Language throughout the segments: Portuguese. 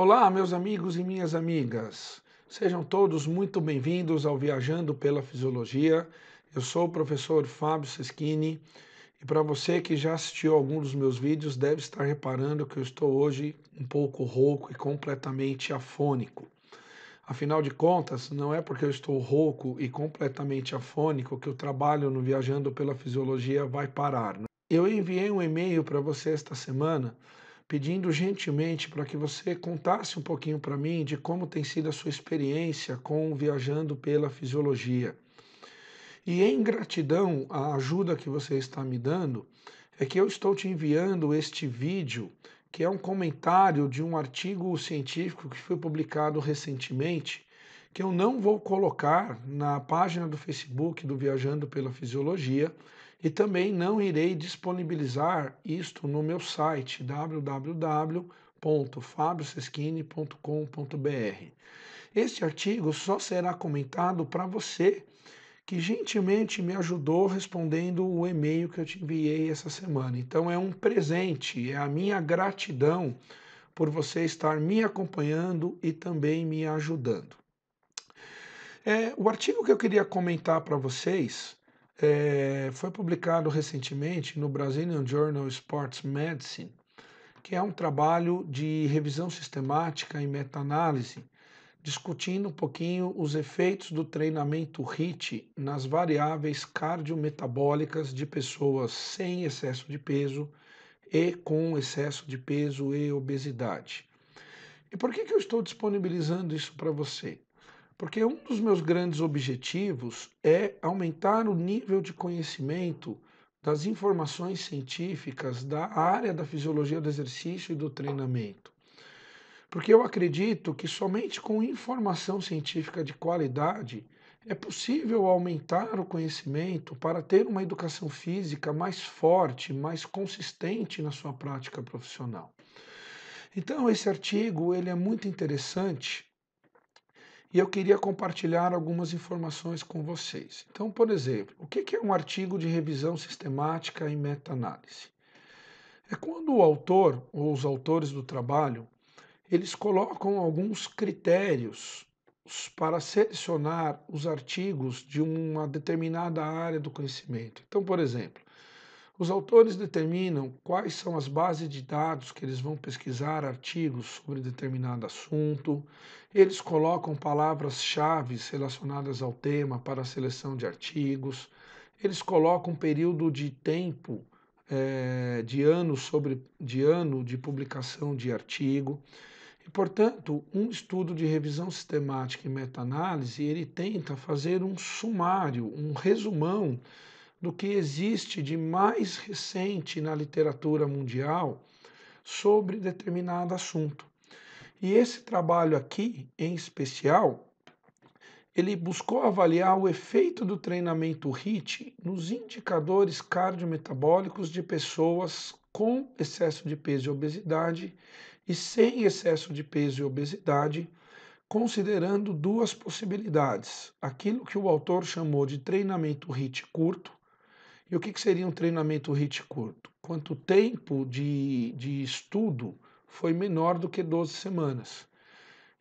Olá, meus amigos e minhas amigas. Sejam todos muito bem-vindos ao Viajando pela Fisiologia. Eu sou o professor Fábio Seschini e para você que já assistiu algum dos meus vídeos deve estar reparando que eu estou hoje um pouco rouco e completamente afônico. Afinal de contas, não é porque eu estou rouco e completamente afônico que o trabalho no Viajando pela Fisiologia vai parar. Né? Eu enviei um e-mail para você esta semana pedindo gentilmente para que você contasse um pouquinho para mim de como tem sido a sua experiência com viajando pela fisiologia. E em gratidão à ajuda que você está me dando, é que eu estou te enviando este vídeo, que é um comentário de um artigo científico que foi publicado recentemente, que eu não vou colocar na página do Facebook do Viajando pela Fisiologia, e também não irei disponibilizar isto no meu site www.fabriosesquini.com.br. Este artigo só será comentado para você que gentilmente me ajudou respondendo o e-mail que eu te enviei essa semana. Então é um presente, é a minha gratidão por você estar me acompanhando e também me ajudando. É, o artigo que eu queria comentar para vocês é, foi publicado recentemente no Brazilian Journal Sports Medicine, que é um trabalho de revisão sistemática e meta-análise, discutindo um pouquinho os efeitos do treinamento HIIT nas variáveis cardiometabólicas de pessoas sem excesso de peso e com excesso de peso e obesidade. E por que, que eu estou disponibilizando isso para você? Porque um dos meus grandes objetivos é aumentar o nível de conhecimento das informações científicas da área da fisiologia do exercício e do treinamento. Porque eu acredito que somente com informação científica de qualidade é possível aumentar o conhecimento para ter uma educação física mais forte, mais consistente na sua prática profissional. Então esse artigo ele é muito interessante e eu queria compartilhar algumas informações com vocês. Então, por exemplo, o que é um artigo de revisão sistemática e meta-análise? É quando o autor ou os autores do trabalho eles colocam alguns critérios para selecionar os artigos de uma determinada área do conhecimento. Então, por exemplo, os autores determinam quais são as bases de dados que eles vão pesquisar artigos sobre determinado assunto, eles colocam palavras-chave relacionadas ao tema para a seleção de artigos, eles colocam um período de tempo é, de ano sobre de ano de publicação de artigo. E, portanto, um estudo de revisão sistemática e meta-análise, ele tenta fazer um sumário, um resumão do que existe de mais recente na literatura mundial sobre determinado assunto. E esse trabalho aqui, em especial, ele buscou avaliar o efeito do treinamento HIIT nos indicadores cardiometabólicos de pessoas com excesso de peso e obesidade e sem excesso de peso e obesidade, considerando duas possibilidades: aquilo que o autor chamou de treinamento HIIT curto, e o que, que seria um treinamento HIT curto? Quanto tempo de, de estudo foi menor do que 12 semanas?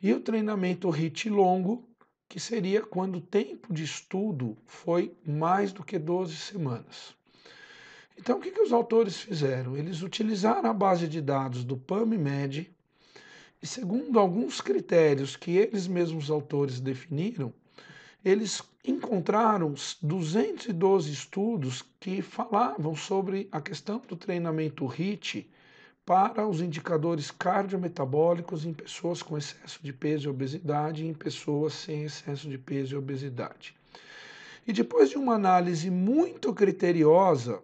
E o treinamento HIT longo, que seria quando o tempo de estudo foi mais do que 12 semanas. Então, o que, que os autores fizeram? Eles utilizaram a base de dados do PubMed e, segundo alguns critérios que eles mesmos autores definiram, eles encontraram 212 estudos que falavam sobre a questão do treinamento HIIT para os indicadores cardiometabólicos em pessoas com excesso de peso e obesidade e em pessoas sem excesso de peso e obesidade. E depois de uma análise muito criteriosa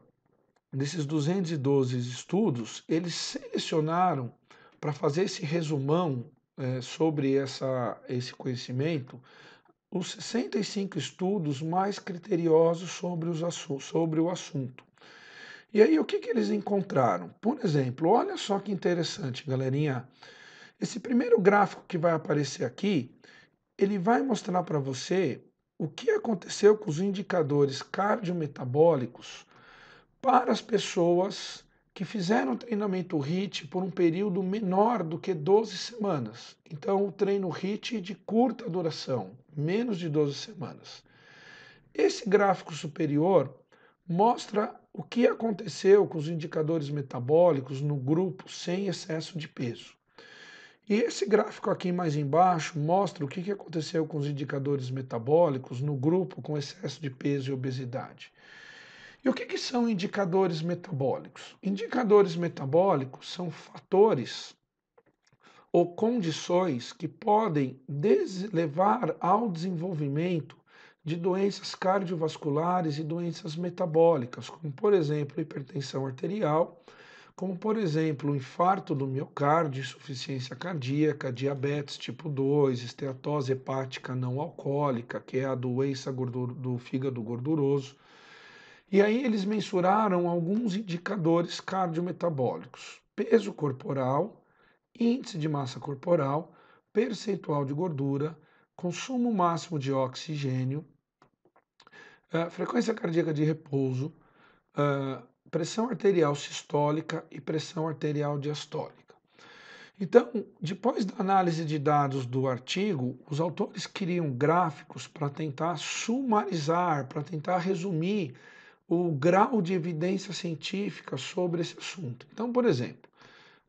desses 212 estudos, eles selecionaram para fazer esse resumão é, sobre essa, esse conhecimento os 65 estudos mais criteriosos sobre, os sobre o assunto. E aí, o que, que eles encontraram? Por exemplo, olha só que interessante, galerinha. Esse primeiro gráfico que vai aparecer aqui, ele vai mostrar para você o que aconteceu com os indicadores cardiometabólicos para as pessoas que fizeram treinamento HIT por um período menor do que 12 semanas. Então, o treino HIT é de curta duração, menos de 12 semanas. Esse gráfico superior mostra o que aconteceu com os indicadores metabólicos no grupo sem excesso de peso. E esse gráfico aqui mais embaixo mostra o que aconteceu com os indicadores metabólicos no grupo com excesso de peso e obesidade. E o que, que são indicadores metabólicos? Indicadores metabólicos são fatores ou condições que podem levar ao desenvolvimento de doenças cardiovasculares e doenças metabólicas, como por exemplo hipertensão arterial, como por exemplo infarto do miocárdio, insuficiência cardíaca, diabetes tipo 2, esteatose hepática não alcoólica, que é a doença do fígado gorduroso, e aí eles mensuraram alguns indicadores cardiometabólicos: peso corporal, índice de massa corporal, percentual de gordura, consumo máximo de oxigênio, eh, frequência cardíaca de repouso, eh, pressão arterial sistólica e pressão arterial diastólica. Então, depois da análise de dados do artigo, os autores queriam gráficos para tentar sumarizar, para tentar resumir o grau de evidência científica sobre esse assunto. Então, por exemplo,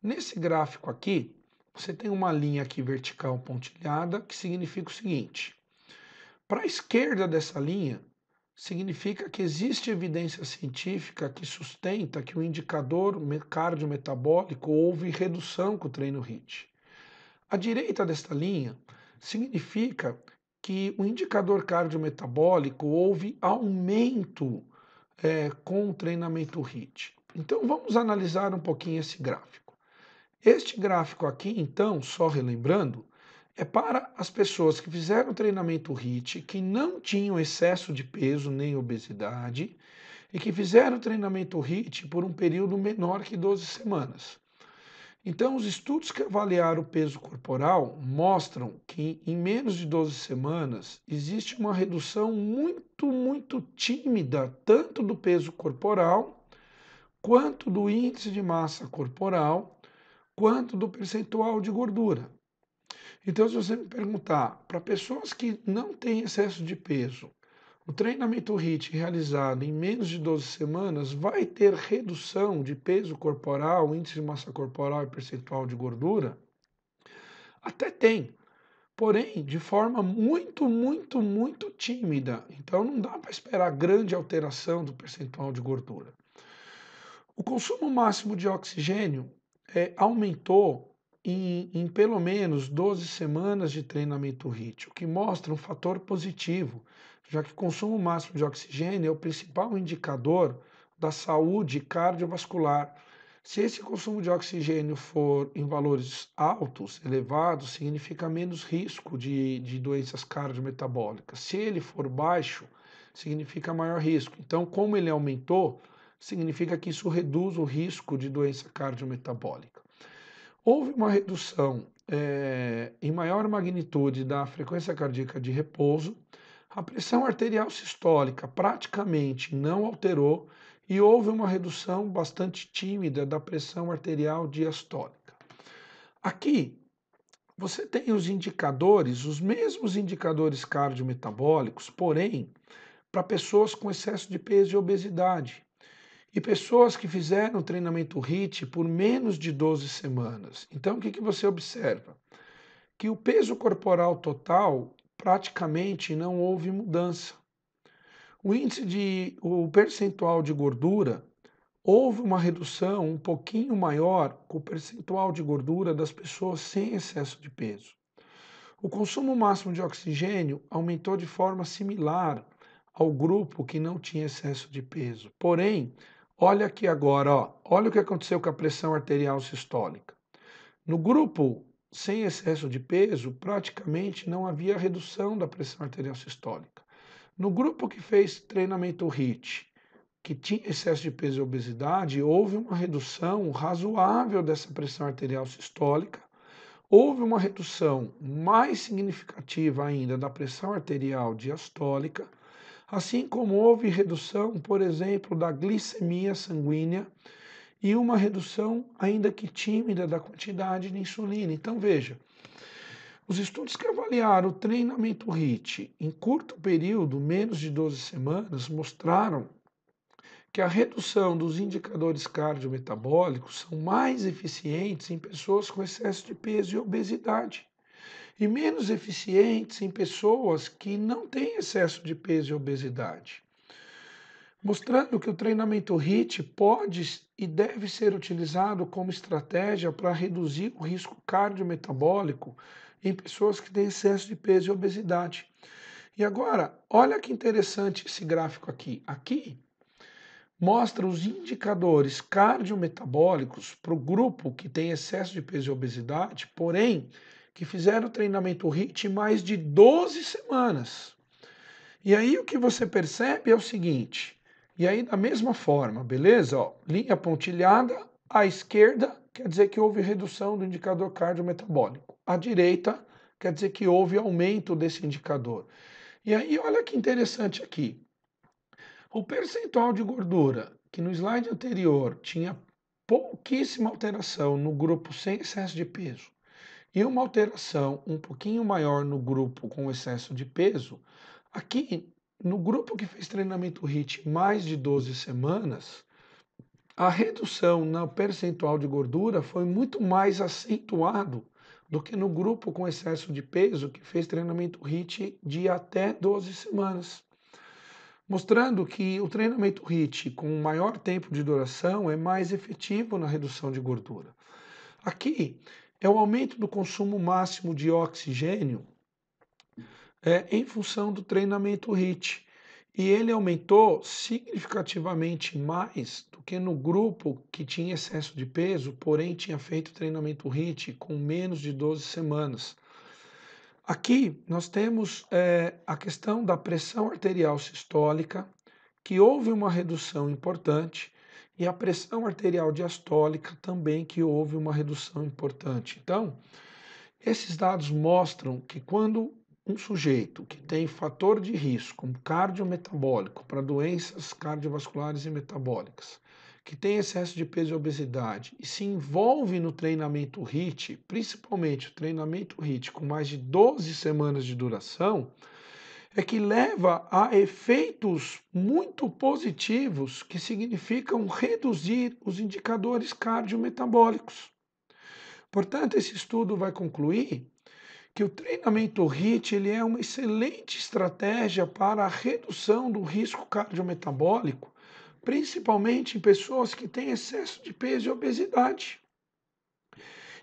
nesse gráfico aqui, você tem uma linha aqui vertical pontilhada que significa o seguinte: para a esquerda dessa linha, significa que existe evidência científica que sustenta que o indicador cardiometabólico houve redução com o treino HIIT. A direita desta linha significa que o indicador cardiometabólico houve aumento é, com o treinamento HIIT. Então vamos analisar um pouquinho esse gráfico. Este gráfico aqui, então, só relembrando, é para as pessoas que fizeram o treinamento HIIT que não tinham excesso de peso nem obesidade e que fizeram o treinamento HIIT por um período menor que 12 semanas. Então, os estudos que avaliaram o peso corporal mostram que em menos de 12 semanas existe uma redução muito, muito tímida, tanto do peso corporal, quanto do índice de massa corporal, quanto do percentual de gordura. Então, se você me perguntar, para pessoas que não têm excesso de peso, o treinamento HIIT realizado em menos de 12 semanas vai ter redução de peso corporal, índice de massa corporal e percentual de gordura? Até tem, porém de forma muito, muito, muito tímida. Então não dá para esperar grande alteração do percentual de gordura. O consumo máximo de oxigênio é, aumentou em, em, pelo menos 12 semanas de treinamento HIIT, o que mostra um fator positivo, já que o consumo máximo de oxigênio é o principal indicador da saúde cardiovascular. Se esse consumo de oxigênio for em valores altos, elevados, significa menos risco de, de doenças cardiometabólicas. Se ele for baixo, significa maior risco. Então, como ele aumentou, significa que isso reduz o risco de doença cardiometabólica. Houve uma redução é, em maior magnitude da frequência cardíaca de repouso, a pressão arterial sistólica praticamente não alterou e houve uma redução bastante tímida da pressão arterial diastólica. Aqui você tem os indicadores, os mesmos indicadores cardiometabólicos, porém, para pessoas com excesso de peso e obesidade e pessoas que fizeram o treinamento HIT por menos de 12 semanas. Então, o que, que você observa? Que o peso corporal total praticamente não houve mudança. O índice de o percentual de gordura houve uma redução um pouquinho maior com o percentual de gordura das pessoas sem excesso de peso. O consumo máximo de oxigênio aumentou de forma similar ao grupo que não tinha excesso de peso. Porém, Olha aqui agora, ó, olha o que aconteceu com a pressão arterial sistólica. No grupo sem excesso de peso, praticamente não havia redução da pressão arterial sistólica. No grupo que fez treinamento HIIT, que tinha excesso de peso e obesidade, houve uma redução razoável dessa pressão arterial sistólica. Houve uma redução mais significativa ainda da pressão arterial diastólica assim como houve redução, por exemplo, da glicemia sanguínea e uma redução, ainda que tímida, da quantidade de insulina. Então, veja, os estudos que avaliaram o treinamento HIT em curto período, menos de 12 semanas, mostraram que a redução dos indicadores cardiometabólicos são mais eficientes em pessoas com excesso de peso e obesidade e menos eficientes em pessoas que não têm excesso de peso e obesidade, mostrando que o treinamento rit pode e deve ser utilizado como estratégia para reduzir o risco cardiometabólico em pessoas que têm excesso de peso e obesidade. E agora, olha que interessante esse gráfico aqui. Aqui mostra os indicadores cardiometabólicos para o grupo que tem excesso de peso e obesidade, porém que fizeram o treinamento HIT mais de 12 semanas. E aí o que você percebe é o seguinte, e aí da mesma forma, beleza? Ó, linha pontilhada à esquerda quer dizer que houve redução do indicador cardiometabólico. À direita quer dizer que houve aumento desse indicador. E aí olha que interessante aqui. O percentual de gordura que no slide anterior tinha pouquíssima alteração no grupo sem excesso de peso e uma alteração um pouquinho maior no grupo com excesso de peso, aqui no grupo que fez treinamento HIIT mais de 12 semanas, a redução no percentual de gordura foi muito mais acentuado do que no grupo com excesso de peso que fez treinamento HIIT de até 12 semanas, mostrando que o treinamento HIIT com maior tempo de duração é mais efetivo na redução de gordura. Aqui, é o aumento do consumo máximo de oxigênio é, em função do treinamento HIIT. E ele aumentou significativamente mais do que no grupo que tinha excesso de peso, porém tinha feito treinamento HIIT com menos de 12 semanas. Aqui nós temos é, a questão da pressão arterial sistólica, que houve uma redução importante, e a pressão arterial diastólica também que houve uma redução importante. Então, esses dados mostram que quando um sujeito que tem fator de risco cardiometabólico para doenças cardiovasculares e metabólicas, que tem excesso de peso e obesidade e se envolve no treinamento HIIT, principalmente o treinamento HIIT com mais de 12 semanas de duração, é que leva a efeitos muito positivos que significam reduzir os indicadores cardiometabólicos. Portanto, esse estudo vai concluir que o treinamento HIIT ele é uma excelente estratégia para a redução do risco cardiometabólico, principalmente em pessoas que têm excesso de peso e obesidade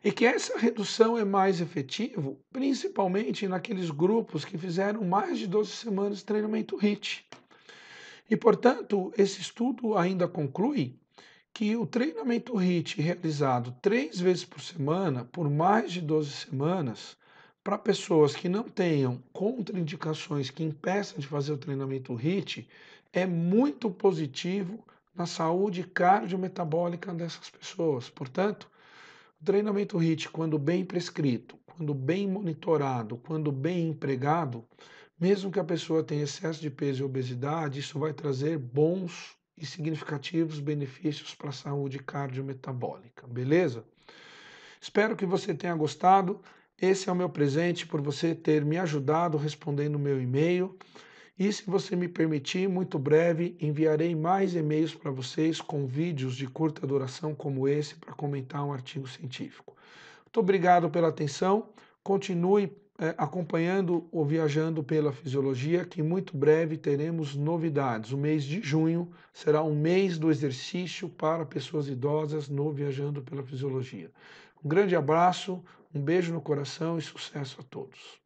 e que essa redução é mais efetiva, principalmente naqueles grupos que fizeram mais de 12 semanas de treinamento HIT. E, portanto, esse estudo ainda conclui que o treinamento HIT realizado três vezes por semana, por mais de 12 semanas, para pessoas que não tenham contraindicações que impeçam de fazer o treinamento HIT, é muito positivo na saúde cardiometabólica dessas pessoas. Portanto, o treinamento HIT, quando bem prescrito, quando bem monitorado, quando bem empregado, mesmo que a pessoa tenha excesso de peso e obesidade, isso vai trazer bons e significativos benefícios para a saúde cardiometabólica, beleza? Espero que você tenha gostado. Esse é o meu presente por você ter me ajudado respondendo o meu e-mail. E se você me permitir, muito breve enviarei mais e-mails para vocês com vídeos de curta duração como esse para comentar um artigo científico. Muito obrigado pela atenção. Continue é, acompanhando ou viajando pela fisiologia, que muito breve teremos novidades. O mês de junho será um mês do exercício para pessoas idosas no Viajando pela Fisiologia. Um grande abraço, um beijo no coração e sucesso a todos.